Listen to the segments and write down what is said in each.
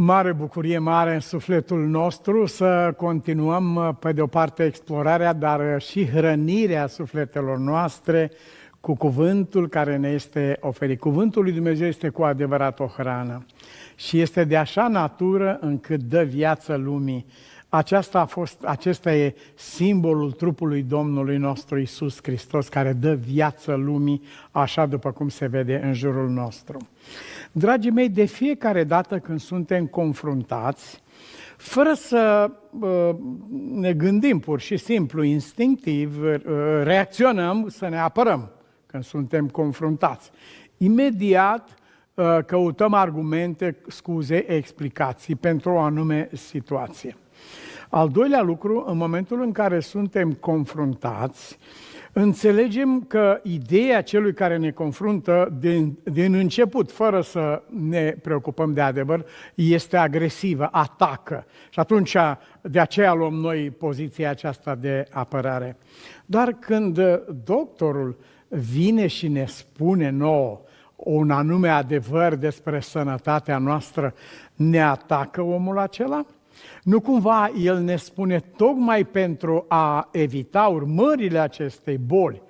mare bucurie mare în sufletul nostru să continuăm, uh, pe de o parte, explorarea, dar uh, și hrănirea sufletelor noastre cu cuvântul care ne este oferit. Cuvântul lui Dumnezeu este cu adevărat o hrană și este de așa natură încât dă viață lumii. Aceasta a fost, acesta e simbolul trupului Domnului nostru Isus Hristos, care dă viață lumii, așa după cum se vede în jurul nostru. Dragii mei, de fiecare dată când suntem confruntați, fără să uh, ne gândim pur și simplu, instinctiv, uh, reacționăm să ne apărăm când suntem confruntați. Imediat uh, căutăm argumente, scuze, explicații pentru o anume situație. Al doilea lucru, în momentul în care suntem confruntați, înțelegem că ideea celui care ne confruntă din, din început, fără să ne preocupăm de adevăr, este agresivă, atacă. Și atunci de aceea luăm noi poziția aceasta de apărare. Dar când doctorul vine și ne spune nouă un anume adevăr despre sănătatea noastră, ne atacă omul acela? Nu cumva el ne spune tocmai pentru a evita urmările acestei boli,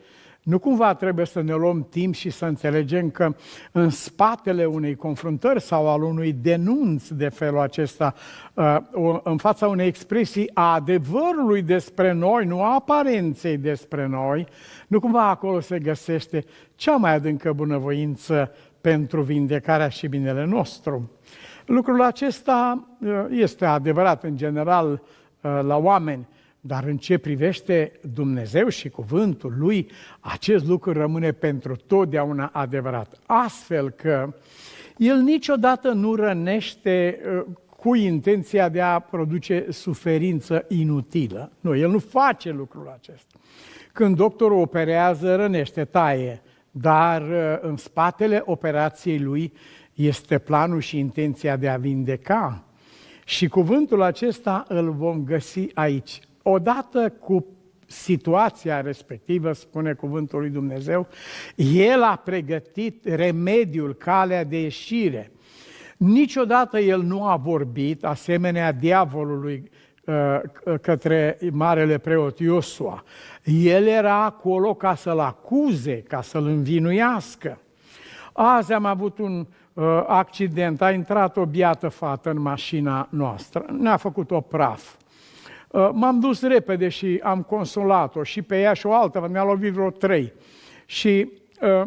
nu cumva trebuie să ne luăm timp și să înțelegem că în spatele unei confruntări sau al unui denunț de felul acesta, uh, în fața unei expresii a adevărului despre noi, nu a aparenței despre noi, nu cumva acolo se găsește cea mai adâncă bunăvoință pentru vindecarea și binele nostru. Lucrul acesta uh, este adevărat în general uh, la oameni, dar în ce privește Dumnezeu și cuvântul lui, acest lucru rămâne pentru totdeauna adevărat. Astfel că el niciodată nu rănește uh, cu intenția de a produce suferință inutilă. Nu, el nu face lucrul acesta. Când doctorul operează, rănește, taie, dar în spatele operației lui este planul și intenția de a vindeca. Și cuvântul acesta îl vom găsi aici. Odată cu situația respectivă, spune cuvântul lui Dumnezeu, El a pregătit remediul, calea de ieșire. Niciodată El nu a vorbit asemenea diavolului uh, către marele preot Iosua. El era acolo ca să-l acuze, ca să-l învinuiască. Azi am avut un uh, accident, a intrat o biată fată în mașina noastră, ne-a făcut-o praf. Uh, m-am dus repede și am consolat-o și pe ea și o altă, mi-a lovit vreo trei. Și uh, uh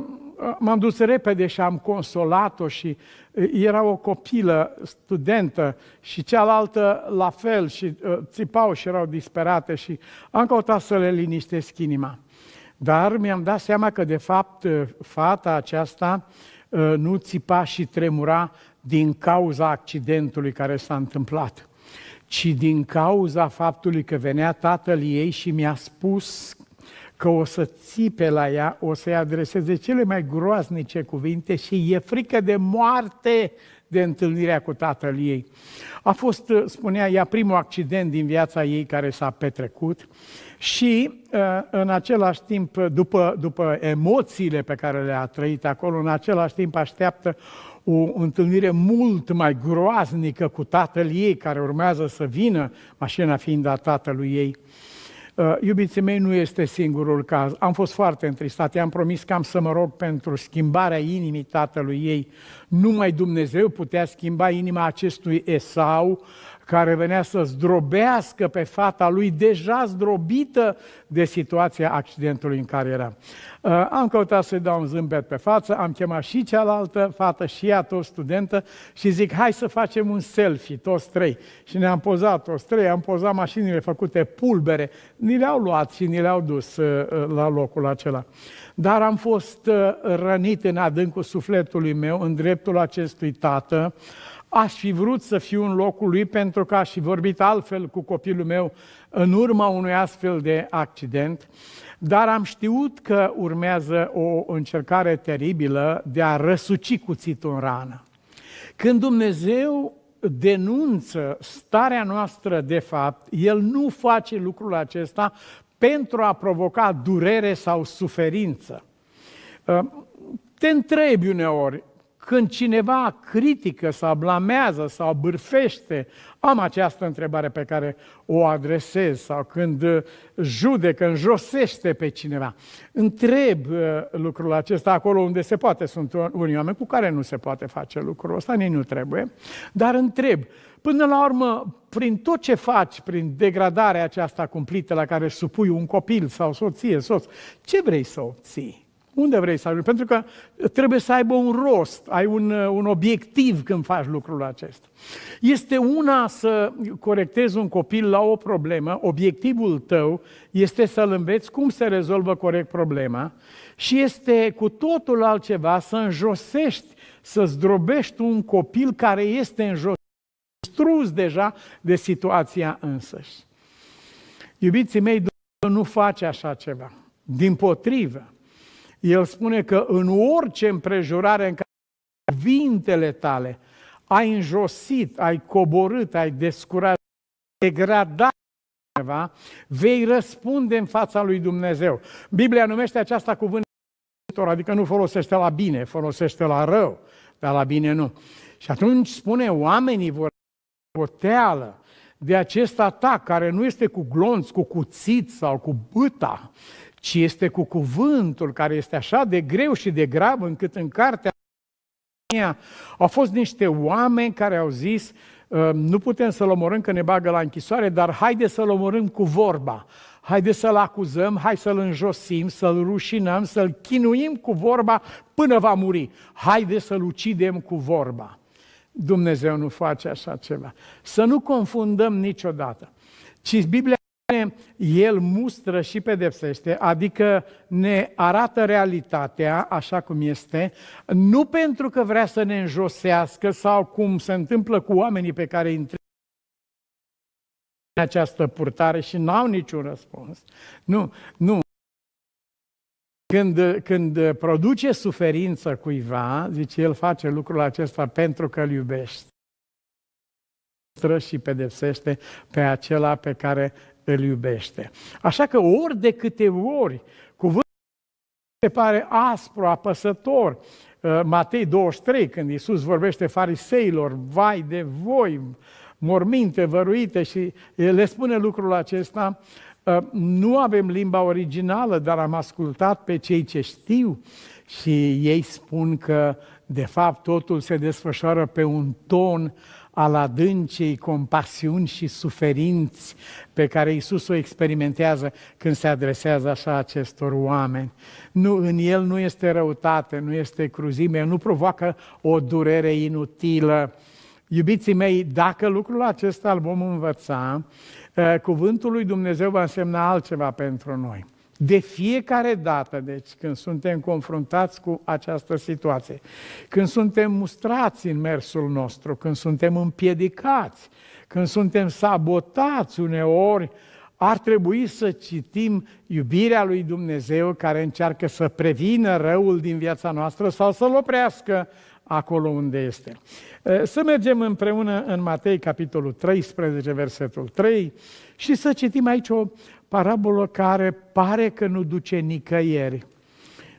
m-am dus repede și am consolat-o și uh, era o copilă studentă și cealaltă la fel și uh, țipau și erau disperate și am căutat să le liniștesc inima. Dar mi-am dat seama că, de fapt, eh, fata aceasta eh, nu țipa și tremura din cauza accidentului care s-a întâmplat, ci din cauza faptului că venea tatăl ei și mi-a spus că o să țipe la ea, o să-i adreseze cele mai groaznice cuvinte și e frică de moarte de întâlnirea cu tatăl ei. A fost, uh, spunea ea, primul accident din viața ei care s-a petrecut și uh, în același timp, după, după emoțiile pe care le-a trăit acolo, în același timp așteaptă o întâlnire mult mai groaznică cu tatăl ei care urmează să vină, mașina fiind a tatălui ei. Uh, iubiții mei, nu este singurul caz. Am fost foarte întristat. I-am promis că am să mă rog pentru schimbarea inimii tatălui ei. Numai Dumnezeu putea schimba inima acestui Esau, care venea să zdrobească pe fata lui, deja zdrobită de situația accidentului în care era. Uh, am căutat să-i dau un zâmbet pe față, am chemat și cealaltă fată, și ea, tot studentă, și zic, hai să facem un selfie, toți trei. Și ne-am pozat toți trei, am pozat mașinile făcute pulbere, ni le-au luat și ni le-au dus uh, uh, la locul acela. Dar am fost rănit în adâncul sufletului meu, în dreptul acestui tată, Aș fi vrut să fiu în locul lui pentru că aș fi vorbit altfel cu copilul meu în urma unui astfel de accident, dar am știut că urmează o încercare teribilă de a răsuci cuțitul în rană. Când Dumnezeu denunță starea noastră de fapt, El nu face lucrul acesta pentru a provoca durere sau suferință. Te întrebi uneori, când cineva critică sau blamează sau bârfește, am această întrebare pe care o adresez sau când uh, judecă, înjosește pe cineva. Întreb uh, lucrul acesta acolo unde se poate. Sunt unii oameni cu care nu se poate face lucrul ăsta, nici nu trebuie, dar întreb. Până la urmă, prin tot ce faci, prin degradarea aceasta cumplită la care supui un copil sau soție, soț, ce vrei să obții? Unde vrei să ajungi? Pentru că trebuie să aibă un rost, ai un, uh, un obiectiv când faci lucrul acesta. Este una să corectezi un copil la o problemă, obiectivul tău este să-l înveți cum se rezolvă corect problema și este cu totul altceva să înjosești, să zdrobești un copil care este înjosit, strus deja de situația însăși. Iubiții mei, Dumnezeu nu face așa ceva. Din potrivă, el spune că în orice împrejurare în care cuvintele tale ai înjosit, ai coborât, ai descurajat, degradat cineva, vei răspunde în fața lui Dumnezeu. Biblia numește aceasta cuvânt, adică nu folosește la bine, folosește la rău, dar la bine nu. Și atunci spune, oamenii vor teală de acest atac care nu este cu glonț, cu cuțit sau cu băta, ci este cu cuvântul care este așa de greu și de grav încât în cartea au fost niște oameni care au zis ă, nu putem să-l omorâm că ne bagă la închisoare, dar haide să-l omorâm cu vorba. Haide să-l acuzăm, hai să-l înjosim, să-l rușinăm, să-l chinuim cu vorba până va muri. Haide să-l ucidem cu vorba. Dumnezeu nu face așa ceva. Să nu confundăm niciodată. Ci Biblia el mustră și pedepsește, adică ne arată realitatea așa cum este, nu pentru că vrea să ne înjosească sau cum se întâmplă cu oamenii pe care îi în această purtare și n-au niciun răspuns. Nu, nu. Când, când produce suferință cuiva, zice, el face lucrul acesta pentru că îl iubește și pedepsește pe acela pe care îl iubește. Așa că ori de câte ori cuvântul se pare aspru, apăsător, uh, Matei 23, când Iisus vorbește fariseilor, vai de voi, morminte, văruite și le spune lucrul acesta, uh, nu avem limba originală, dar am ascultat pe cei ce știu și ei spun că, de fapt, totul se desfășoară pe un ton uh, al adâncei compasiuni și suferinți pe care Isus o experimentează când se adresează așa acestor oameni. Nu, în el nu este răutate, nu este cruzime, nu provoacă o durere inutilă. Iubiții mei, dacă lucrul acesta îl vom învăța, eh, cuvântul lui Dumnezeu va însemna altceva pentru noi. De fiecare dată, deci, când suntem confruntați cu această situație, când suntem mustrați în mersul nostru, când suntem împiedicați, când suntem sabotați uneori, ar trebui să citim iubirea lui Dumnezeu care încearcă să prevină răul din viața noastră sau să-l oprească acolo unde este. Să mergem împreună în Matei, capitolul 13, versetul 3, și să citim aici o, parabolă care pare că nu duce nicăieri.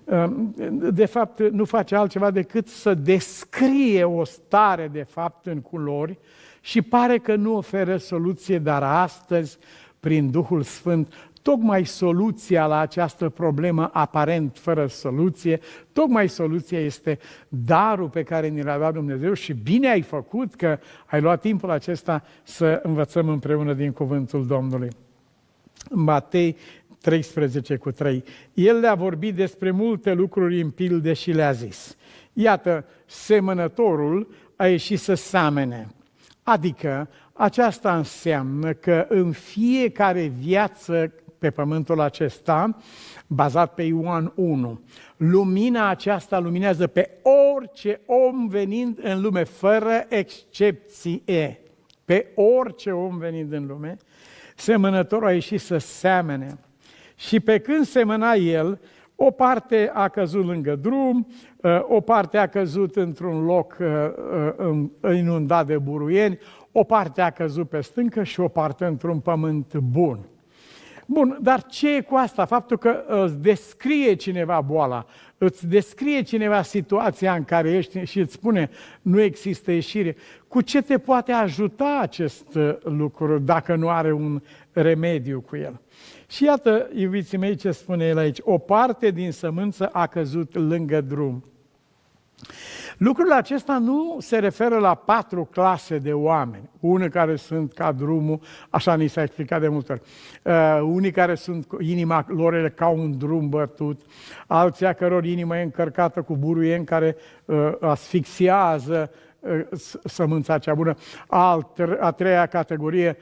Ehm, de fapt, nu face altceva decât să descrie o stare, de fapt, în culori și pare că nu oferă soluție, dar astăzi, prin Duhul Sfânt, tocmai soluția la această problemă aparent fără soluție, tocmai soluția este darul pe care ni l-a dat Dumnezeu și bine ai făcut că ai luat timpul acesta să învățăm împreună din cuvântul Domnului. Matei 13 cu 3. El le-a vorbit despre multe lucruri în pilde și le-a zis. Iată, semănătorul a ieșit să seamene. Adică, aceasta înseamnă că în fiecare viață pe pământul acesta, bazat pe Ioan 1, lumina aceasta luminează pe orice om venind în lume, fără excepție. Pe orice om venind în lume, semănătorul a ieșit să seamene. Și pe când semăna el, o parte a căzut lângă drum, uh, o parte a căzut într-un loc uh, uh, inundat de buruieni, o parte a căzut pe stâncă și o parte într-un pământ bun. Bun, dar ce e cu asta? Faptul că îți descrie cineva boala, îți descrie cineva situația în care ești și îți spune nu există ieșire. Cu ce te poate ajuta acest uh, lucru dacă nu are un remediu cu el? Și iată, iubiții mei, ce spune el aici. O parte din sămânță a căzut lângă drum. Lucrul acesta nu se referă la patru clase de oameni. Unii care sunt ca drumul, așa ni s-a explicat de multe ori. Uh, unii care sunt inima lor ca un drum bătut, alții a căror inima e încărcată cu buruieni care uh, asfixiază sămânța cea bună. a treia categorie,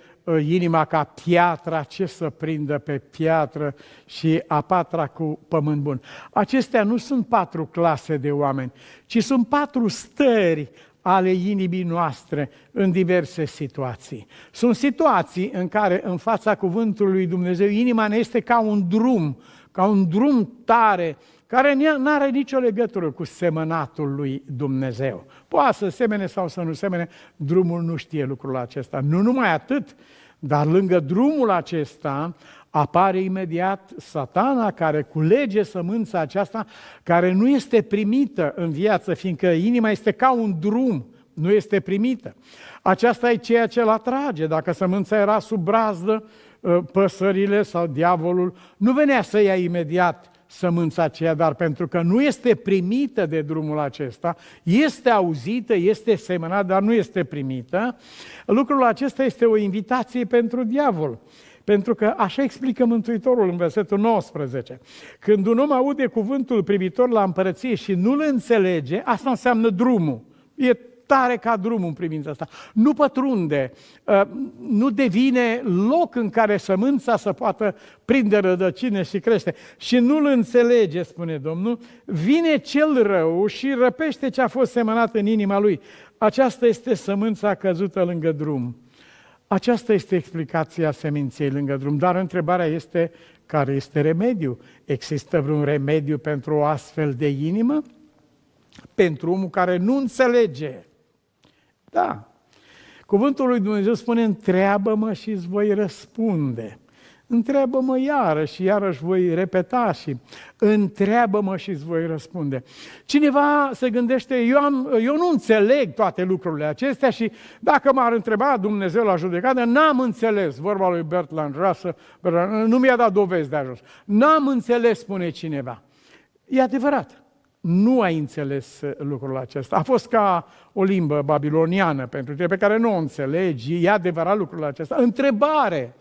inima ca piatra, ce să prindă pe piatră și a patra cu pământ bun. Acestea nu sunt patru clase de oameni, ci sunt patru stări ale inimii noastre în diverse situații. Sunt situații în care în fața cuvântului lui Dumnezeu inima ne este ca un drum, ca un drum tare care nu are nicio legătură cu semănatul lui Dumnezeu. Poate să semene sau să nu semene, drumul nu știe lucrul acesta. Nu numai atât, dar lângă drumul acesta apare imediat satana care culege sămânța aceasta, care nu este primită în viață, fiindcă inima este ca un drum, nu este primită. Aceasta e ceea ce îl atrage. Dacă sămânța era sub brazdă, ă, păsările sau diavolul nu venea să ia imediat sămânța aceea, dar pentru că nu este primită de drumul acesta, este auzită, este semănată, dar nu este primită, lucrul acesta este o invitație pentru diavol. Pentru că așa explică Mântuitorul în versetul 19. Când un om aude cuvântul privitor la împărăție și nu-l înțelege, asta înseamnă drumul. E tare ca drumul în privința asta. Nu pătrunde, ă, nu devine loc în care sămânța să poată prinde rădăcine și crește. Și nu-l înțelege, spune Domnul, vine cel rău și răpește ce a fost semănat în inima lui. Aceasta este sămânța căzută lângă drum. Aceasta este explicația seminței lângă drum, dar întrebarea este care este remediu? Există vreun remediu pentru o astfel de inimă? Pentru omul care nu înțelege da. Cuvântul lui Dumnezeu spune, întreabă-mă și îți voi răspunde. Întreabă-mă iarăși și iarăși voi repeta și întreabă-mă și îți voi răspunde. Cineva se gândește, eu, am, eu nu înțeleg toate lucrurile acestea și dacă m-ar întreba Dumnezeu la judecată, n-am înțeles, vorba lui Bertrand Russell, nu mi-a dat dovezi de ajuns. N-am înțeles, spune cineva. E adevărat nu ai înțeles eh, lucrul acesta. A fost ca o limbă babiloniană pentru tine, pe care nu o înțelegi, e adevărat lucrul acesta. Întrebare!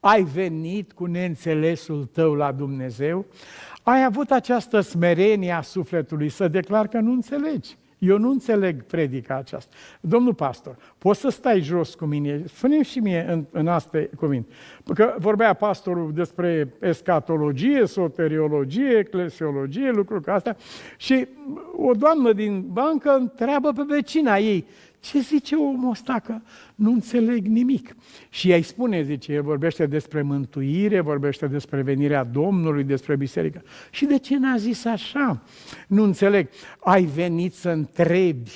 Ai venit cu neînțelesul tău la Dumnezeu? Ai avut această smerenie a sufletului să declar că nu înțelegi. Eu nu înțeleg predica aceasta. Domnul pastor, poți să stai jos cu mine? spune și mie în, în astea cuvinte. Că vorbea pastorul despre escatologie, soteriologie, eclesiologie, lucruri ca astea. Și o doamnă din bancă întreabă pe vecina ei, ce zice omul ăsta că nu înțeleg nimic? Și ei spune, zice, el vorbește despre mântuire, vorbește despre venirea Domnului, despre biserică. Și de ce n-a zis așa? Nu înțeleg. Ai venit să întrebi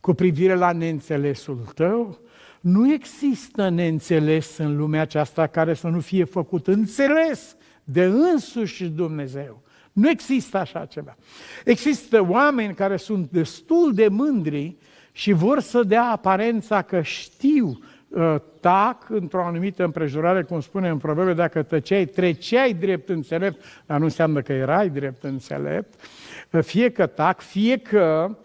cu privire la neînțelesul tău? Nu există neînțeles în lumea aceasta care să nu fie făcut înțeles de însuși Dumnezeu. Nu există așa ceva. Există oameni care sunt destul de mândri și vor să dea aparența că știu uh, tac într-o anumită împrejurare, cum spune în proverbe, dacă tăceai, treceai drept înțelept, dar nu înseamnă că erai drept înțelept, uh, fie că tac, fie că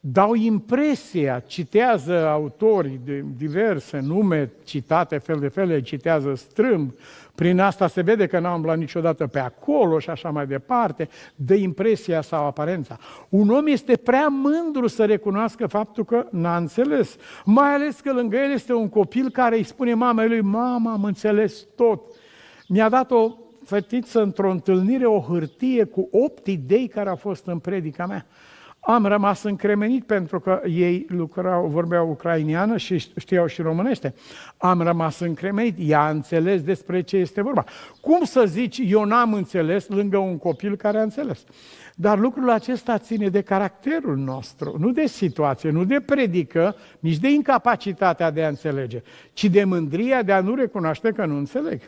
dau impresia, citează autorii de diverse nume citate fel de fel, citează strâmb, uh, prin asta se vede că n am luat niciodată pe acolo și așa mai departe, dă impresia sau aparența. Un om este prea mândru să recunoască faptul că n-a înțeles, mai ales că lângă el este un copil care îi spune mamei lui, mama, am înțeles tot. Mi-a dat o fetiță într-o întâlnire o hârtie cu opt idei care au fost în predica mea. Am rămas încremenit pentru că ei lucrau, vorbeau ucrainiană și știau și românește. Am rămas încremenit, ea a înțeles despre ce este vorba. Cum să zici, eu n-am înțeles lângă un copil care a înțeles? Dar lucrul acesta ține de caracterul nostru, nu de situație, nu de predică, nici de incapacitatea de a înțelege, ci de mândria de a nu recunoaște că nu înțeleg.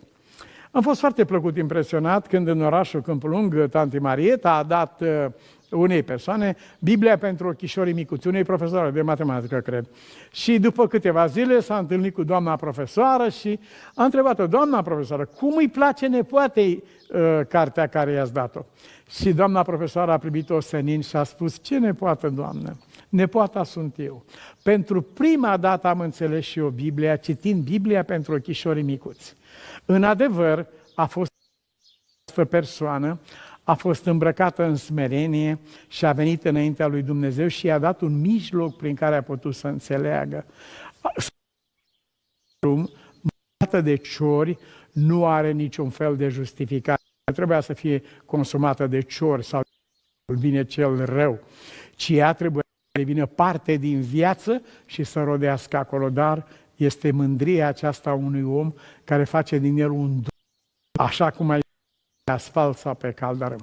Am fost foarte plăcut impresionat când în orașul Câmpulung, Tanti Marieta a dat uh, unei persoane Biblia pentru ochișorii micuți, unei profesoare de matematică, cred. Și după câteva zile s-a întâlnit cu doamna profesoară și a întrebat-o, doamna profesoară, cum îi place nepoatei uh, cartea care i-ați dat-o? Și doamna profesoară a primit-o senin și a spus, ce nepoată, doamnă? Nepoata sunt eu. Pentru prima dată am înțeles și eu Biblia, citind Biblia pentru ochișorii micuți. În adevăr, a fost o persoană, a fost îmbrăcată în smerenie și a venit înaintea lui Dumnezeu și i-a dat un mijloc prin care a putut să înțeleagă. mată de ciori nu are niciun fel de justificare. Trebuia să fie consumată de ciori sau vine cel rău, ci ea trebuie să devină parte din viață și să rodească acolo, dar este mândria aceasta a unui om care face din el un așa cum ai asfalt sau pe caldă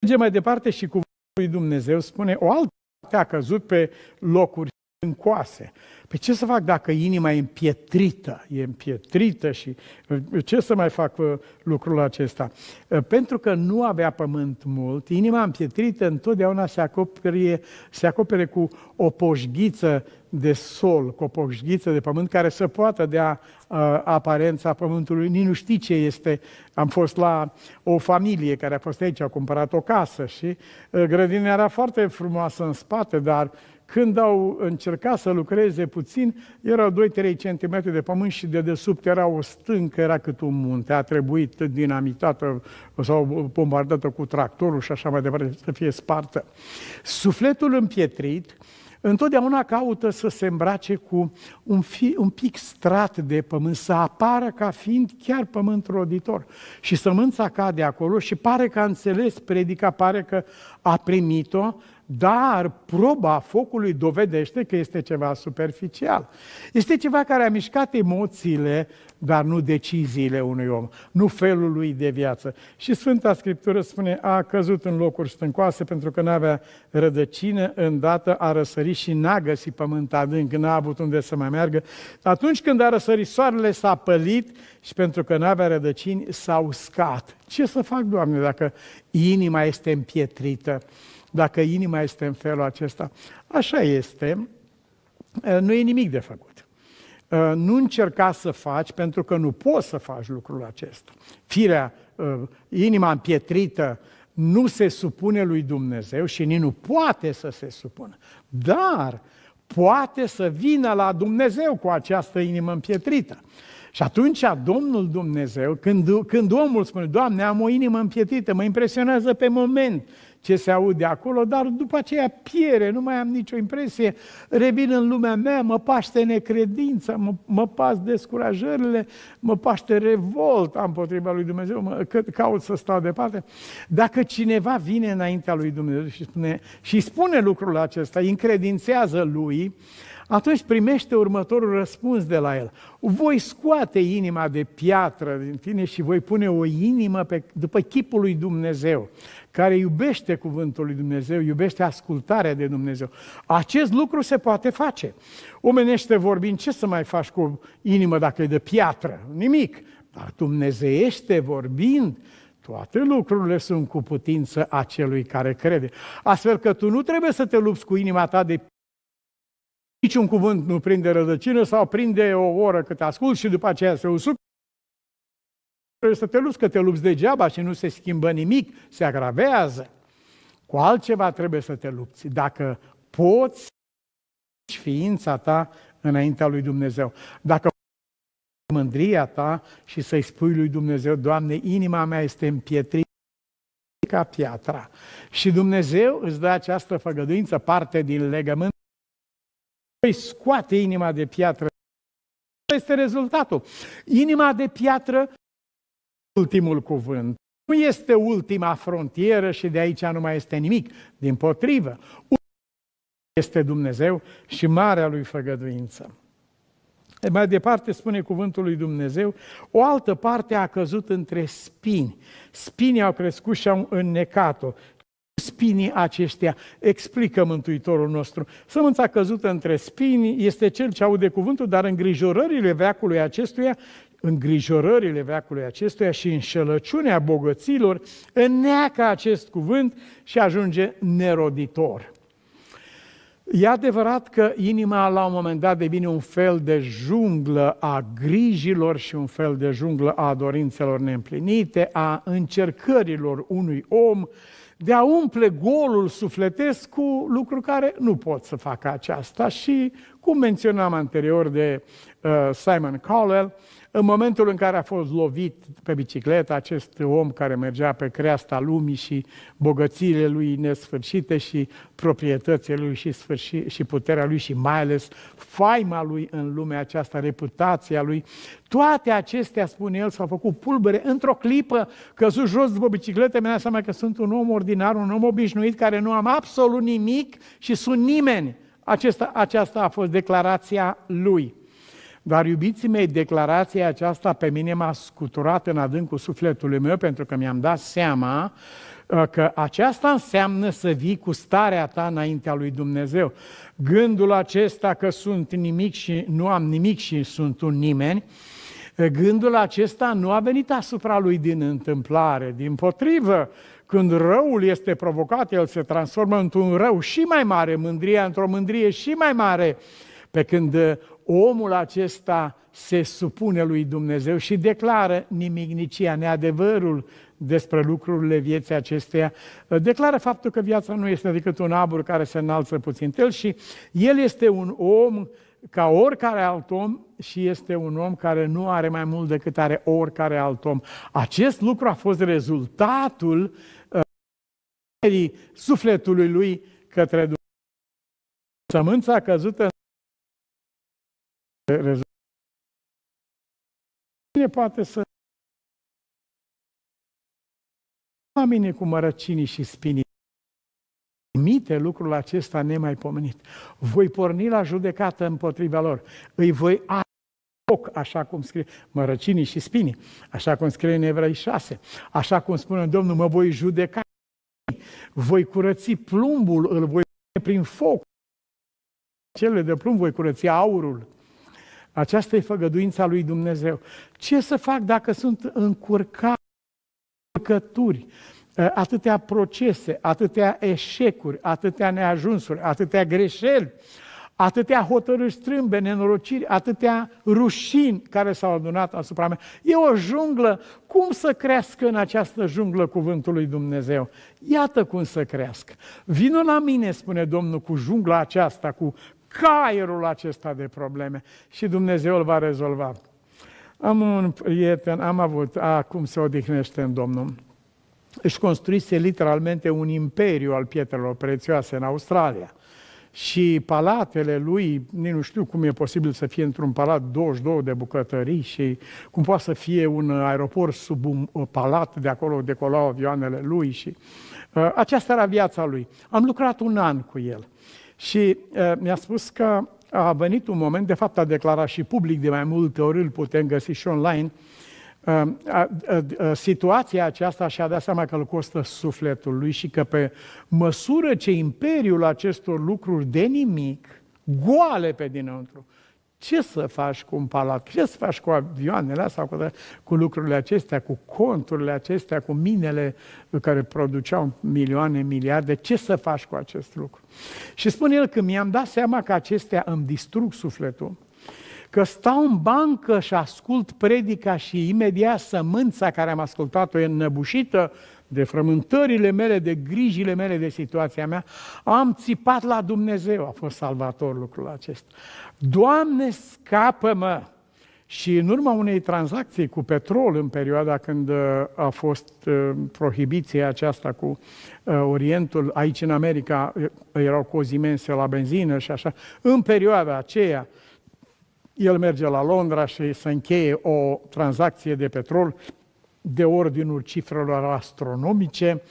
Mergem mai departe și cuvântul lui Dumnezeu spune o altă a căzut pe locuri încoase. Pe Păi ce să fac dacă inima e împietrită? E împietrită și uh, ce să mai fac uh, lucrul acesta? Uh, pentru că nu avea pământ mult, inima împietrită întotdeauna se acopere, se acopere cu o poșghiță de sol, cu o poșghiță de pământ care să poată dea uh, aparența pământului. Nici nu știi ce este. Am fost la o familie care a fost aici, a cumpărat o casă și uh, grădina era foarte frumoasă în spate, dar uh, când au încercat să lucreze puțin, erau 2-3 cm de pământ și de desubt era o stâncă, era cât un munte. A trebuit dinamitată sau bombardată cu tractorul și așa mai departe să fie spartă. Sufletul împietrit, întotdeauna caută să se îmbrace cu un, fi, un pic strat de pământ, să apară ca fiind chiar pământ roditor. Și sămânța cade acolo și pare că a înțeles predica, pare că a primit-o dar proba focului dovedește că este ceva superficial. Este ceva care a mișcat emoțiile, dar nu deciziile unui om, nu felul lui de viață. Și Sfânta Scriptură spune, a căzut în locuri stâncoase pentru că n-avea rădăcină, îndată a răsărit și n-a găsit pământ adânc, n-a avut unde să mai meargă. Atunci când a răsărit soarele s-a pălit și pentru că n-avea rădăcini s-a uscat. Ce să fac, Doamne, dacă inima este împietrită? dacă inima este în felul acesta. Așa este, nu e nimic de făcut. Nu încerca să faci pentru că nu poți să faci lucrul acesta. Firea, inima împietrită, nu se supune lui Dumnezeu și nici nu poate să se supună. Dar poate să vină la Dumnezeu cu această inimă împietrită. Și atunci Domnul Dumnezeu, când, când omul spune, Doamne, am o inimă împietrită, mă impresionează pe moment ce se aude acolo, dar după aceea piere, nu mai am nicio impresie, revin în lumea mea, mă paște necredința, mă, mă pas descurajările, mă paște revolta împotriva lui Dumnezeu, mă, că, caut să stau departe. Dacă cineva vine înaintea lui Dumnezeu și spune, și spune lucrul acesta, încredințează lui, atunci primește următorul răspuns de la el. Voi scoate inima de piatră din tine și voi pune o inimă pe, după chipul lui Dumnezeu care iubește cuvântul lui Dumnezeu, iubește ascultarea de Dumnezeu. Acest lucru se poate face. Omenește vorbind, ce să mai faci cu inimă dacă e de piatră? Nimic. Dar dumnezeiește vorbind, toate lucrurile sunt cu putință a celui care crede. Astfel că tu nu trebuie să te lupți cu inima ta de niciun cuvânt nu prinde rădăcină sau prinde o oră cât ascult și după aceea se usucă Trebuie să te lupți, că te lupți degeaba și nu se schimbă nimic, se agravează. Cu altceva trebuie să te lupți, dacă poți ființa ta înaintea lui Dumnezeu. Dacă mândria ta și să-i spui lui Dumnezeu, Doamne, inima mea este împietrită ca piatra. Și Dumnezeu îți dă această făgăduință, parte din legământ, îi scoate inima de piatră. Este rezultatul. Inima de piatră ultimul cuvânt. Nu este ultima frontieră și de aici nu mai este nimic. Din potrivă, este Dumnezeu și marea lui făgăduință. Mai departe spune cuvântul lui Dumnezeu, o altă parte a căzut între spini. Spinii au crescut și au înnecat-o. Spinii aceștia, explică Mântuitorul nostru. Sămânța căzută între spini este cel ce aude cuvântul, dar îngrijorările veacului acestuia îngrijorările veacului acestuia și înșelăciunea bogăților, înneacă acest cuvânt și ajunge neroditor. E adevărat că inima la un moment dat devine un fel de junglă a grijilor și un fel de junglă a dorințelor neîmplinite, a încercărilor unui om de a umple golul sufletesc cu lucruri care nu pot să facă aceasta. Și, cum menționam anterior de uh, Simon Cowell, uh, în momentul în care a fost lovit pe bicicletă acest om care mergea pe creasta lumii și bogățiile lui nesfârșite și proprietățile lui și, sfârși, și puterea lui și mai ales faima lui în lumea aceasta, reputația lui, toate acestea, spune el, s-au făcut pulbere într-o clipă, căzut jos după bicicletă, mi a seama că sunt un om ordinar, un om obișnuit, care nu am absolut nimic și sunt nimeni. Acesta, aceasta a fost declarația lui. Dar, iubiții mei, declarația aceasta pe mine m-a scuturat în adâncul sufletului meu, pentru că mi-am dat seama uh, că aceasta înseamnă să vii cu starea ta înaintea lui Dumnezeu. Gândul acesta că sunt nimic și nu am nimic și sunt un nimeni, uh, gândul acesta nu a venit asupra lui din întâmplare, din potrivă, când răul este provocat, el se transformă într-un rău și mai mare, mândria într-o mândrie și mai mare, pe când uh, omul acesta se supune lui Dumnezeu și declară nimicnicia, neadevărul despre lucrurile vieții acesteia, declară faptul că viața nu este decât un abur care se înalță puțin el și el este un om ca oricare alt om și este un om care nu are mai mult decât are oricare alt om. Acest lucru a fost rezultatul uh, sufletului lui către Dumnezeu. Sămânța căzută în rezolvă. Cine poate să oamenii cu mărăcinii și spinii mite lucrul acesta nemaipomenit. Voi porni la judecată împotriva lor. Îi voi foc, așa cum scrie mărăcinii și spinii, așa cum scrie în Evrei 6, așa cum spune Domnul, mă voi judeca, voi curăți plumbul, îl voi prin foc, cele de plumb voi curăți aurul, aceasta e făgăduința lui Dumnezeu. Ce să fac dacă sunt încurcat încurcături, atâtea procese, atâtea eșecuri, atâtea neajunsuri, atâtea greșeli, atâtea hotărâri strâmbe, nenorociri, atâtea rușini care s-au adunat asupra mea. E o junglă. Cum să crească în această junglă cuvântul lui Dumnezeu? Iată cum să crească. Vină la mine, spune Domnul, cu jungla aceasta, cu caierul acesta de probleme și Dumnezeu îl va rezolva. Am un prieten, am avut, acum se odihnește în Domnul, își construise literalmente un imperiu al pietrelor prețioase în Australia. Și palatele lui, nu știu cum e posibil să fie într-un palat 22 de bucătării și cum poate să fie un aeroport sub un palat, de acolo decolau avioanele lui. Și, uh, aceasta era viața lui. Am lucrat un an cu el. Și uh, mi-a spus că a venit un moment, de fapt a declarat și public de mai multe ori, îl putem găsi și online, situația aceasta și-a dat seama că îl costă sufletul lui și că pe măsură ce imperiul acestor lucruri de nimic, goale pe dinăuntru, ce să faci cu un palat? Ce să faci cu avioanele astea, cu, cu lucrurile acestea, cu conturile acestea, cu minele care produceau milioane, miliarde? Ce să faci cu acest lucru? Și spune el că mi-am dat seama că acestea îmi distrug sufletul, că stau în bancă și ascult predica și imediat sămânța care am ascultat-o e înnăbușită, de frământările mele, de grijile mele, de situația mea, am țipat la Dumnezeu, a fost salvator lucrul acesta. Doamne, scapă-mă! Și în urma unei tranzacții cu petrol în perioada când uh, a fost uh, prohibiția aceasta cu uh, Orientul, aici în America erau cozi imense la benzină și așa, în perioada aceea el merge la Londra și se încheie o tranzacție de petrol de ordinul cifrelor astronomice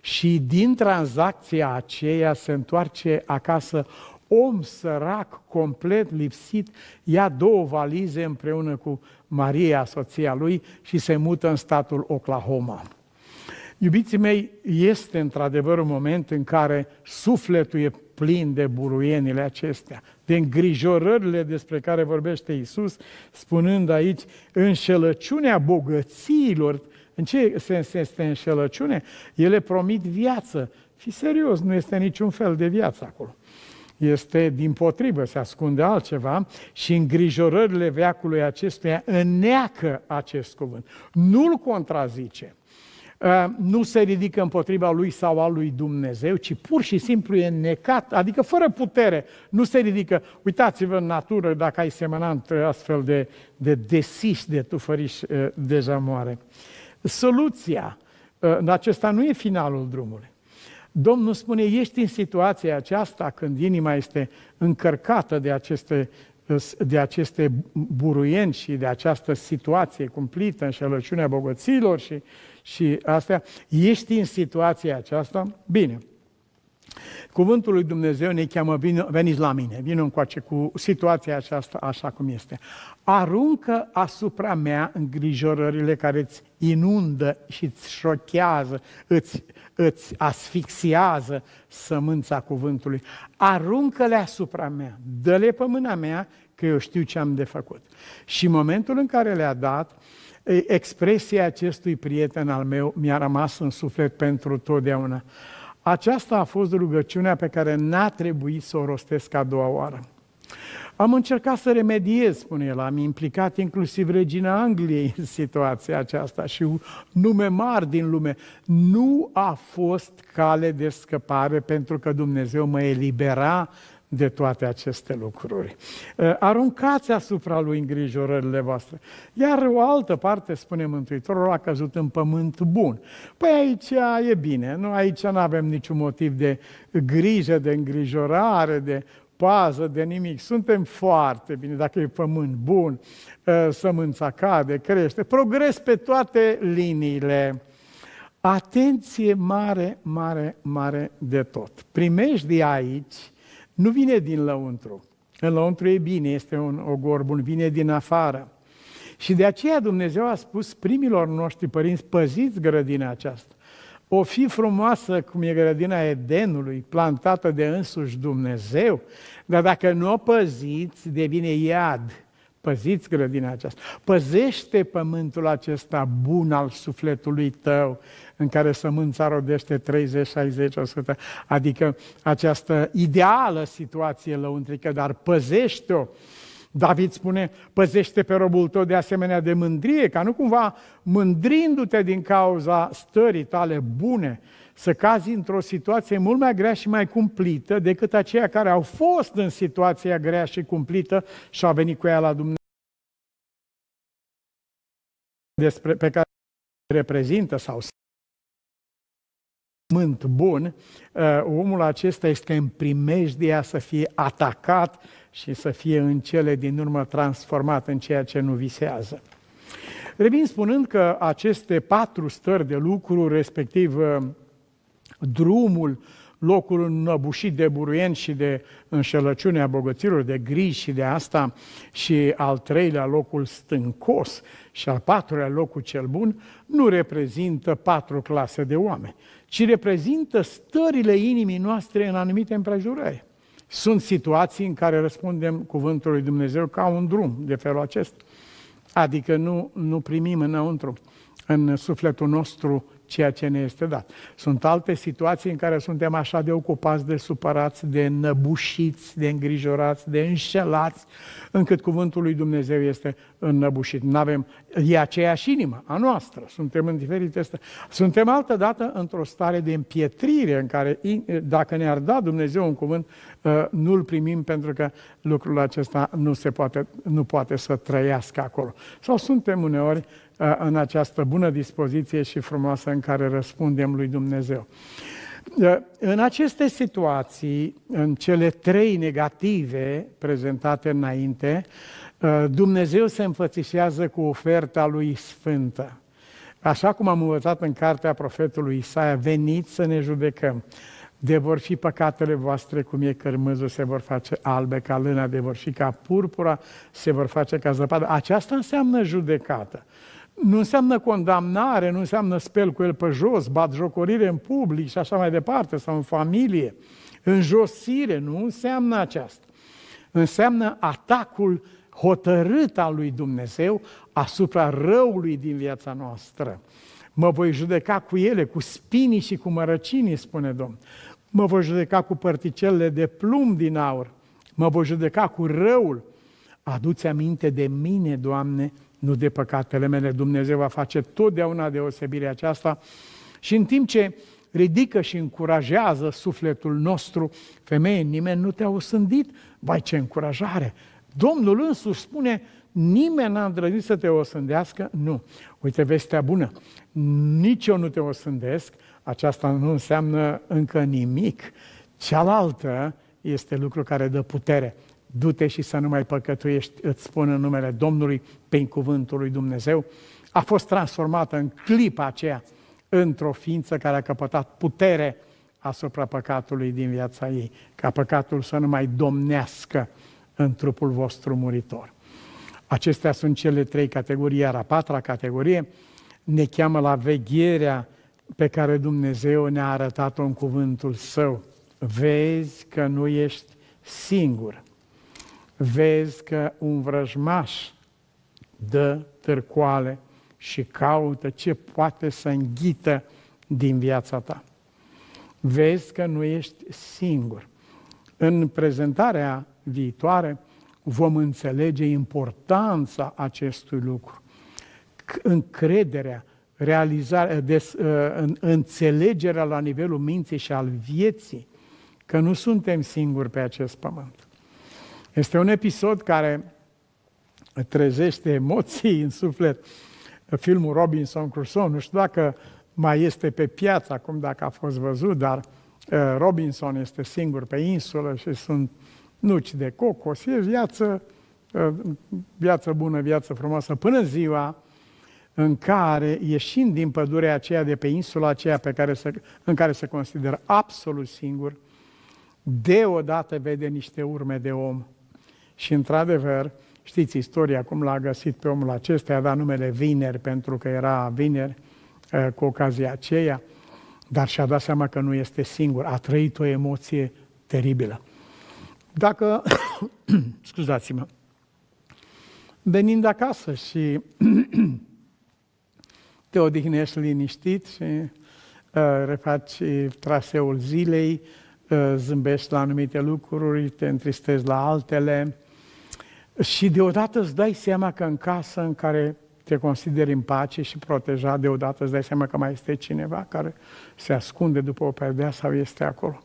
și din tranzacția aceea se întoarce acasă om sărac, complet lipsit, ia două valize împreună cu Maria, soția lui, și se mută în statul Oklahoma. Iubiții mei, este într-adevăr un moment în care sufletul e plin de buruienile acestea, de îngrijorările despre care vorbește Isus, spunând aici înșelăciunea bogățiilor. În ce sens este înșelăciune? Ele promit viață. Fi serios, nu este niciun fel de viață acolo este din potrivă, se ascunde altceva și îngrijorările veacului acestuia înneacă acest cuvânt. Nu-l contrazice, Ă, nu se ridică împotriva lui sau a lui Dumnezeu, ci pur și simplu e necat, adică fără putere, nu se ridică. Uitați-vă în natură dacă ai semănant ă, astfel de, de desiș, de tufăriș, ă, deja moare. Soluția, acesta nu e finalul drumului. Domnul spune, ești în situația aceasta când inima este încărcată de aceste, de aceste buruieni și de această situație cumplită, înșelăciunea bogăților și uh, și astea, ești în situația aceasta? Bine. Cuvântul lui Dumnezeu ne cheamă, vin, veniți la mine, vin încoace cu situația aceasta așa cum este. Aruncă asupra mea îngrijorările care îți inundă și îți șochează, îți, îți asfixiază sămânța cuvântului. Aruncă-le asupra mea, dă-le pe mâna mea, că eu știu ce am de făcut. Și în momentul în care le-a dat, expresia acestui prieten al meu mi-a rămas în suflet pentru totdeauna. Aceasta a fost rugăciunea pe care n-a trebuit să o rostesc a doua oară. Am încercat să remediez, spune el, am implicat inclusiv regina Angliei în situația aceasta și nume mari din lume. Nu a fost cale de scăpare pentru că Dumnezeu mă elibera de toate aceste lucruri. Eh, aruncați asupra lui îngrijorările voastre. Iar o altă parte, spune Mântuitorul, a căzut în pământ bun. Păi aici e bine, nu? Aici nu avem niciun motiv de grijă, de îngrijorare, de pază de nimic. Suntem foarte bine, dacă e pământ bun, eh, sămânța cade, crește, progres pe toate liniile. Atenție mare, mare, mare de tot. Primești de aici nu vine din lăuntru. În lăuntru e bine, este un ogor bun, vine din afară. Și de aceea Dumnezeu a spus primilor noștri părinți, păziți grădina aceasta. O fi frumoasă cum e grădina Edenului, plantată de însuși Dumnezeu, dar dacă nu o păziți, devine iad Păziți grădina aceasta. Păzește pământul acesta bun al sufletului tău, în care sămânța rodește 30, 60, 100, adică această ideală situație lăuntrică, dar păzește-o. David spune, păzește pe robul tău de asemenea de mândrie, ca nu cumva mândrindu-te din cauza stării tale bune, să cazi într-o situație mult mai grea și mai cumplită decât aceia care au fost în situația grea și cumplită și au venit cu ea la Dumnezeu despre, pe care reprezintă sau mânt bun, uh, omul acesta este în primejdia să fie atacat și să fie în cele din urmă transformat în ceea ce nu visează. Revin spunând că aceste patru stări de lucru, respectiv uh, drumul, locul înăbușit de buruien și de înșelăciunea bogăților, de griji și de asta, și al treilea locul stâncos și al patrulea locul cel bun, nu reprezintă patru clase de oameni, ci reprezintă stările inimii noastre în anumite împrejurări. Sunt situații în care răspundem cuvântului Dumnezeu ca un drum de felul acesta. Adică nu, nu primim înăuntru, în sufletul nostru, ceea ce ne este dat. Sunt alte situații în care suntem așa de ocupați, de supărați, de năbușiți, de îngrijorați, de înșelați, încât cuvântul lui Dumnezeu este înnăbușit. Nu avem e aceeași inimă, a noastră. Suntem în diferite stări. Suntem altă dată într-o stare de împietrire în care, dacă ne-ar da Dumnezeu un cuvânt, uh, nu-l primim pentru că lucrul acesta nu, se poate, nu poate să trăiască acolo. Sau suntem uneori în această bună dispoziție și frumoasă în care răspundem lui Dumnezeu. În aceste situații, în cele trei negative prezentate înainte, Dumnezeu se înfățișează cu oferta lui Sfântă. Așa cum am învățat în cartea profetului Isaia, veniți să ne judecăm. De vor fi păcatele voastre cum e cărmâzul, se vor face albe ca lâna, de vor fi ca purpura, se vor face ca zăpadă. Aceasta înseamnă judecată nu înseamnă condamnare, nu înseamnă spel cu el pe jos, jocorire în public și așa mai departe, sau în familie, înjosire, nu înseamnă aceasta. Înseamnă atacul hotărât al lui Dumnezeu asupra răului din viața noastră. Mă voi judeca cu ele, cu spinii și cu mărăcinii, spune Domnul. Mă voi judeca cu părticelele de plumb din aur. Mă voi judeca cu răul. Aduți aminte de mine, Doamne, nu de păcatele mele. Dumnezeu va face totdeauna deosebirea aceasta și în timp ce ridică și încurajează sufletul nostru, femeie, nimeni nu te-a osândit, vai ce încurajare! Domnul însuși spune, nimeni n-a îndrăznit să te osândească? Nu. Uite, vestea bună, nici eu nu te osândesc, aceasta nu înseamnă încă nimic. Cealaltă este lucru care dă putere du-te și să nu mai păcătuiești, îți spun în numele Domnului, prin cuvântul lui Dumnezeu, a fost transformată în clipa aceea într-o ființă care a căpătat putere asupra păcatului din viața ei, ca păcatul să nu mai domnească în trupul vostru muritor. Acestea sunt cele trei categorii, iar a patra categorie ne cheamă la vegherea pe care Dumnezeu ne-a arătat-o în cuvântul Său. Vezi că nu ești singur vezi că un vrăjmaș dă târcoale și caută ce poate să înghită din viața ta. Vezi că nu ești singur. În prezentarea viitoare vom înțelege importanța acestui lucru. Încrederea, realizarea, des, ă, înțelegerea la nivelul minții și al vieții, că nu suntem singuri pe acest pământ. Este un episod care trezește emoții în suflet. Filmul Robinson Crusoe, nu știu dacă mai este pe piață acum, dacă a fost văzut, dar uh, Robinson este singur pe insulă și sunt nuci de cocos. E viață, uh, viață bună, viață frumoasă, până ziua în care, ieșind din pădurea aceea de pe insula aceea pe care se, în care se consideră absolut singur, deodată vede niște urme de om și într-adevăr, știți istoria cum l-a găsit pe omul acesta, i-a dat numele Vineri pentru că era vineri eh, cu ocazia aceea, dar și-a dat seama că nu este singur, a trăit o emoție teribilă. Dacă, scuzați-mă, venind acasă și te odihnești liniștit și uh, refaci traseul zilei, uh, zâmbești la anumite lucruri, te întristezi la altele, și deodată îți dai seama că în casă în care te consideri în pace și protejat, deodată îți dai seama că mai este cineva care se ascunde după o perdea sau este acolo.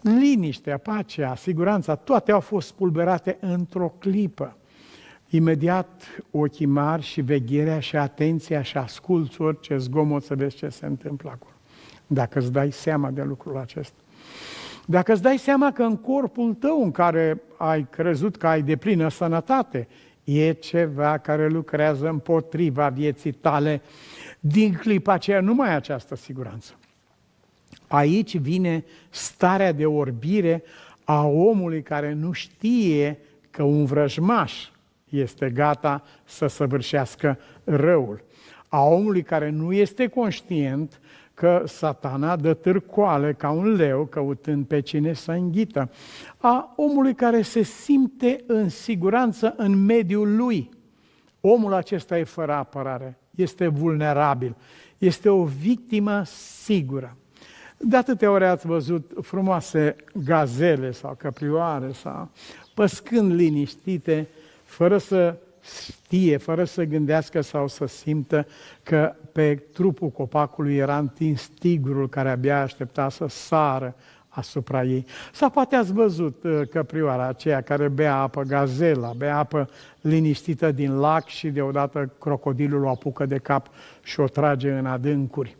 Liniștea, pacea, siguranța, toate au fost spulberate într-o clipă. Imediat ochii mari și vegherea și atenția și asculți orice zgomot să vezi ce se întâmplă acolo. Dacă îți dai seama de lucrul acesta. Dacă îți dai seama că în corpul tău în care ai crezut că ai deplină sănătate, e ceva care lucrează împotriva vieții tale, din clipa aceea nu mai ai această siguranță. Aici vine starea de orbire a omului care nu știe că un vrăjmaș este gata să săvârșească răul. A omului care nu este conștient că satana dă târcoale ca un leu, căutând pe cine să înghită, a omului care se simte în siguranță în mediul lui. Omul acesta e fără apărare, este vulnerabil, este o victimă sigură. De atâtea ori ați văzut frumoase gazele sau căprioare, sau păscând liniștite, fără să știe, fără să gândească sau să simtă că pe trupul copacului era întins tigrul care abia aștepta să sară asupra ei. Sau poate ați văzut uh, căprioara aceea care bea apă gazela, bea apă liniștită din lac și deodată crocodilul o apucă de cap și o trage în adâncuri.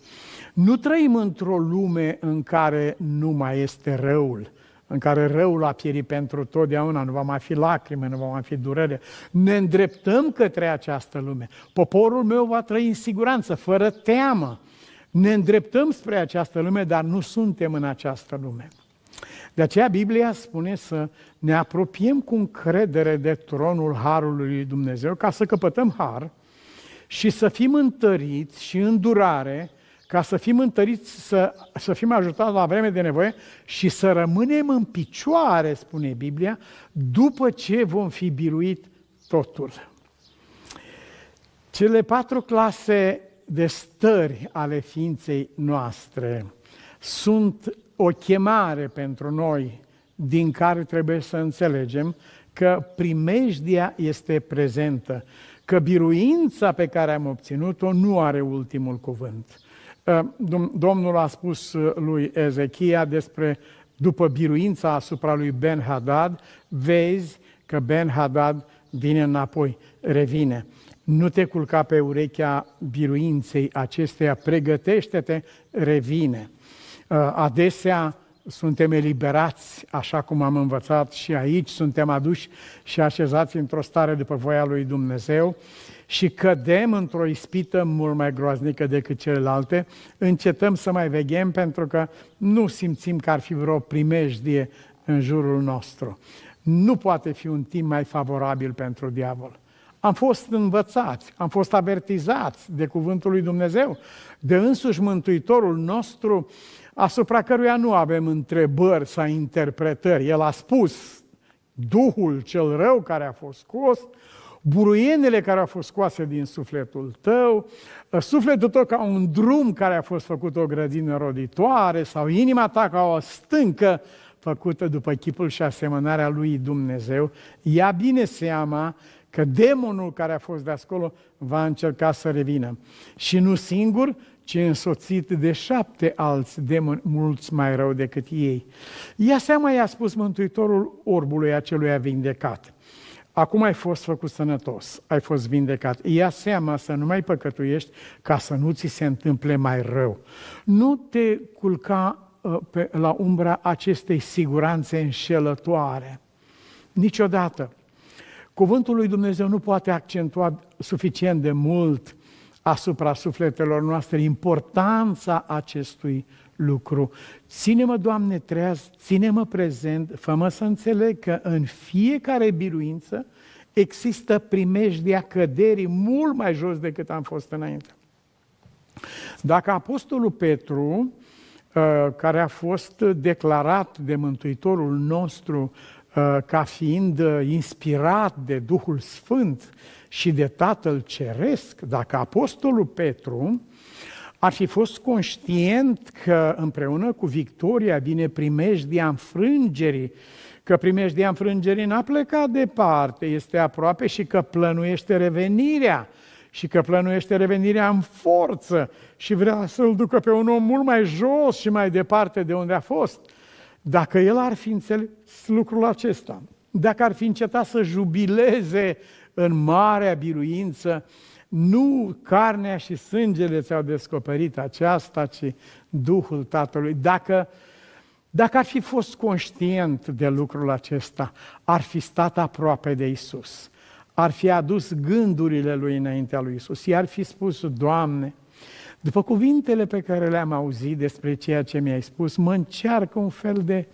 Nu trăim într-o lume în care nu mai este răul, în care răul a pierit pentru totdeauna, nu va mai fi lacrime, nu va mai fi durere. Ne îndreptăm către această lume. Poporul meu va trăi în siguranță, fără teamă. Ne îndreptăm spre această lume, dar nu suntem în această lume. De aceea Biblia spune să ne apropiem cu încredere de tronul Harului Dumnezeu ca să căpătăm har și să fim întăriți și în durare ca să fim întăriți, să, să fim ajutați la vreme de nevoie și să rămânem în picioare, spune Biblia, după ce vom fi biruit totul. Cele patru clase de stări ale ființei noastre sunt o chemare pentru noi din care trebuie să înțelegem că primejdia este prezentă, că biruința pe care am obținut-o nu are ultimul cuvânt. Eh, Domnul a spus eh, lui Ezechia despre, după biruința asupra lui Ben-Hadad, vezi că Ben-Hadad vine înapoi, revine. Nu te culca pe urechea biruinței acesteia, pregătește-te, revine. Eh, adesea suntem eliberați, așa cum am învățat și aici, suntem aduși și așezați într-o stare după voia lui Dumnezeu, și cădem într-o ispită mult mai groaznică decât celelalte, încetăm să mai veghem pentru că nu simțim că ar fi vreo primejdie în jurul nostru. Nu poate fi un timp mai favorabil pentru diavol. Am fost învățați, am fost avertizați de cuvântul lui Dumnezeu, de însuși Mântuitorul nostru, asupra căruia nu avem întrebări sau interpretări. El a spus, Duhul cel rău care a fost scos, buruienele care au fost scoase din sufletul tău, ă, sufletul tău ca un drum care a fost făcut o grădină roditoare sau inima ta ca o stâncă făcută după chipul și asemănarea lui Dumnezeu, ia bine seama că demonul care a fost de acolo va încerca să revină. Și nu singur, ci însoțit de șapte alți demoni, mulți mai rău decât ei. Ia seama, i-a spus Mântuitorul orbului a vindecat. Acum ai fost făcut sănătos, ai fost vindecat. Ia seama să nu mai păcătuiești ca să nu ți se întâmple mai rău. Nu te culca uh, pe, la umbra acestei siguranțe înșelătoare. Niciodată. Cuvântul lui Dumnezeu nu poate accentua suficient de mult asupra sufletelor noastre importanța acestui lucru. Ține-mă, Doamne, treaz, ține-mă prezent, fă-mă să înțeleg că în fiecare biruință există primejdia căderii mult mai jos decât am fost înainte. Dacă Apostolul Petru, uh, care a fost declarat de Mântuitorul nostru uh, ca fiind uh, inspirat de Duhul Sfânt și de Tatăl Ceresc, dacă Apostolul Petru ar fi fost conștient că împreună cu victoria vine primejdia înfrângerii, că primejdia înfrângerii n-a plecat departe, este aproape și că plănuiește revenirea și că plănuiește revenirea în forță și vrea să-l ducă pe un om mult mai jos și mai departe de unde a fost. Dacă el ar fi înțeles lucrul acesta, dacă ar fi încetat să jubileze în marea biruință, nu carnea și sângele ți-au descoperit aceasta, ci Duhul Tatălui. Dacă, dacă ar fi fost conștient de lucrul acesta, ar fi stat aproape de Isus, ar fi adus gândurile lui înaintea lui Isus, i-ar fi spus, Doamne, după cuvintele pe care le-am auzit despre ceea ce mi-ai spus, mă încearcă un fel de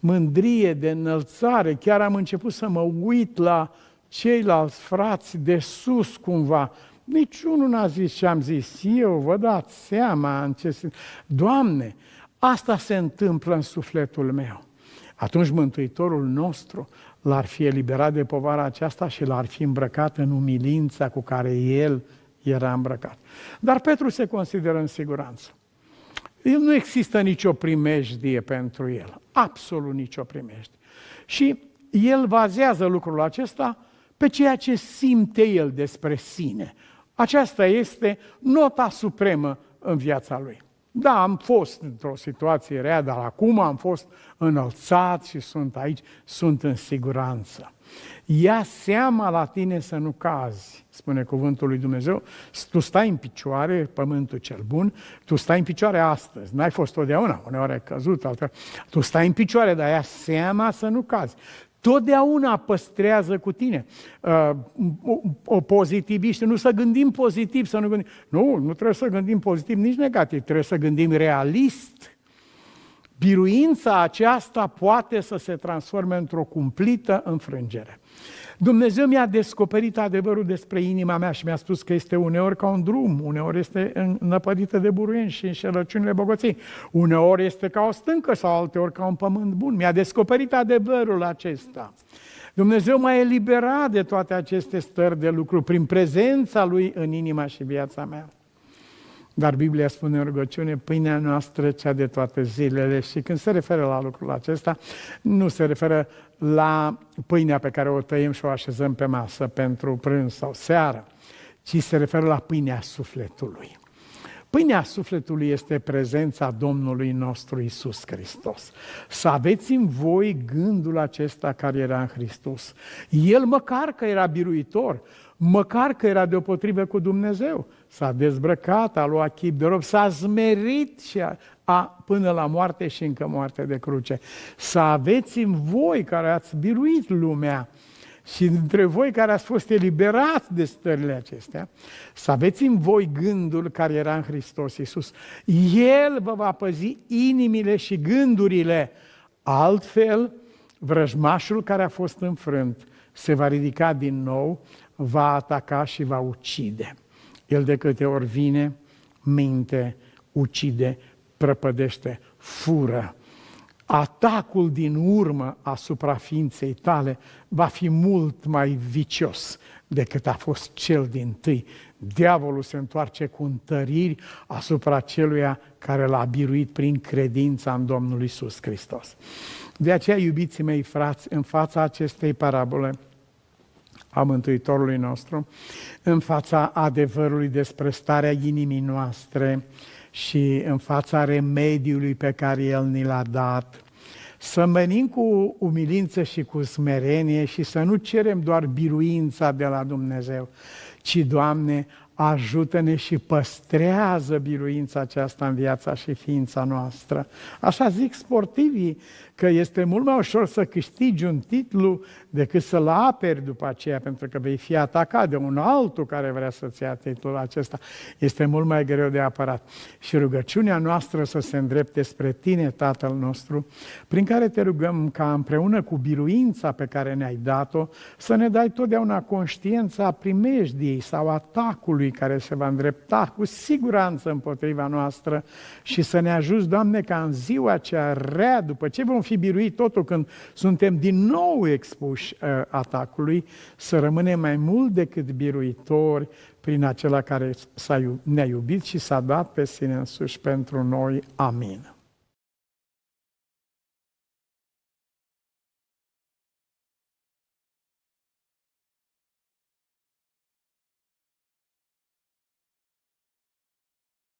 mândrie, de înălțare. Chiar am început să mă uit la ceilalți frați de sus cumva, niciunul n-a zis ce am zis eu, vă dați seama în ce se... Doamne, asta se întâmplă în sufletul meu. Atunci Mântuitorul nostru l-ar fi eliberat de povara aceasta și l-ar fi îmbrăcat în umilința cu care el era îmbrăcat. Dar Petru se consideră în siguranță. Nu există nicio primejdie pentru el, absolut nicio primejdie. Și el bazează lucrul acesta pe ceea ce simte el despre sine. Aceasta este nota supremă în viața lui. Da, am fost într-o situație rea, dar acum am fost înălțat și sunt aici, sunt în siguranță. Ia seama la tine să nu cazi, spune cuvântul lui Dumnezeu. Tu stai în picioare, pământul cel bun, tu stai în picioare astăzi. N-ai fost totdeauna, uneori ai căzut, altfel. Tu stai în picioare, dar ia seama să nu cazi totdeauna păstrează cu tine. Uh, pozitiviște, nu să gândim pozitiv, să nu gândim... Nu, nu trebuie să gândim pozitiv, nici negativ, trebuie să gândim realist. Biruința aceasta poate să se transforme într-o cumplită înfrângere. Dumnezeu mi-a descoperit adevărul despre inima mea și mi-a spus că este uneori ca un drum, uneori este înăpădită de buruieni și înșelăciunile bogății, uneori este ca o stâncă sau alteori ca un pământ bun. Mi-a descoperit adevărul acesta. Dumnezeu m-a eliberat de toate aceste stări de lucru prin prezența Lui în inima și viața mea. Dar Biblia spune în rugăciune, pâinea noastră cea de toate zilele și când se referă la lucrul acesta, nu se referă la pâinea pe care o tăiem și o așezăm pe masă pentru prânz sau seară, ci se referă la pâinea sufletului. Pâinea sufletului este prezența Domnului nostru Isus Hristos. Să aveți în voi gândul acesta care era în Hristos. El măcar că era biruitor, măcar că era deopotrivă cu Dumnezeu, s-a dezbrăcat, a luat chip de rob, s-a zmerit și a, a, până la moarte și încă moarte de cruce. Să aveți în voi care ați biruit lumea, și dintre voi care ați fost eliberați de stările acestea, să aveți în voi gândul care era în Hristos Iisus. El vă va păzi inimile și gândurile. Altfel, vrăjmașul care a fost înfrânt se va ridica din nou, va ataca și va ucide. El de câte ori vine, minte, ucide, prăpădește, fură. Atacul din urmă asupra ființei tale va fi mult mai vicios decât a fost cel din tâi. Diavolul se întoarce cu întăriri asupra celuia care l-a biruit prin credința în Domnul Isus Hristos. De aceea, iubiții mei frați, în fața acestei parabole a Mântuitorului nostru, în fața adevărului despre starea inimii noastre și în fața remediului pe care El ni l-a dat – să mărim cu umilință și cu smerenie și să nu cerem doar biruința de la Dumnezeu, ci, Doamne, ajută-ne și păstrează biruința aceasta în viața și ființa noastră. Așa zic sportivii că este mult mai ușor să câștigi un titlu decât să-l aperi după aceea, pentru că vei fi atacat de un altul care vrea să-ți ia titlul acesta. Este mult mai greu de apărat. Și rugăciunea noastră să se îndrepte spre tine, Tatăl nostru, prin care te rugăm ca împreună cu biruința pe care ne-ai dat-o, să ne dai totdeauna conștiența primejdiei sau atacului care se va îndrepta cu siguranță împotriva noastră și să ne ajuți, Doamne, ca în ziua cea rea, după ce vom fi biruit totul când suntem din nou expuși uh, atacului, să rămânem mai mult decât biruitori prin acela care ne-a iubit și s-a dat pe sine însuși pentru noi. Amin.